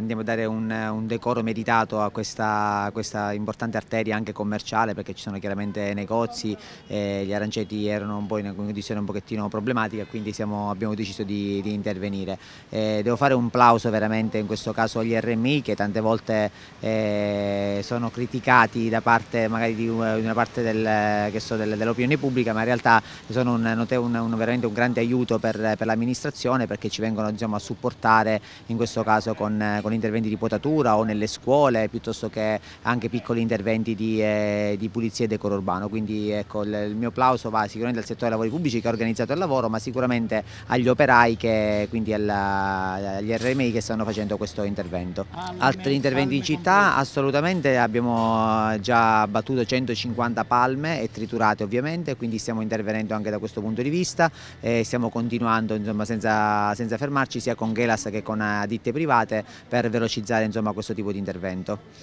Andiamo a dare un, un decoro meritato a questa, a questa, importante arteria anche commerciale perché ci sono chiaramente negozi, eh, gli aranceti erano un po' in condizione un pochettino problematica quindi siamo, abbiamo deciso di, di intervenire. Eh, devo fare un plauso veramente in questo caso agli RMI che tante volte eh, sono criticati da parte magari di una parte del, so, dell'opinione pubblica ma in realtà sono un, un, un veramente un grande aiuto per, per l'amministrazione perché ci vengono insomma, a supportare in questo caso con, con con interventi di potatura o nelle scuole piuttosto che anche piccoli interventi di, eh, di pulizia e decoro urbano. Quindi ecco, il, mio applauso va sicuramente al settore dei lavori pubblici che ha organizzato il lavoro ma sicuramente agli operai che, quindi alla, agli RMI che stanno facendo questo intervento. Ah, Altri interventi in città assolutamente abbiamo eh, già battuto 150 palme e triturate ovviamente quindi stiamo intervenendo anche da questo punto di vista e stiamo continuando insomma, senza, senza fermarci sia con Gelas che con eh, ditte private per per velocizzare insomma, questo tipo di intervento.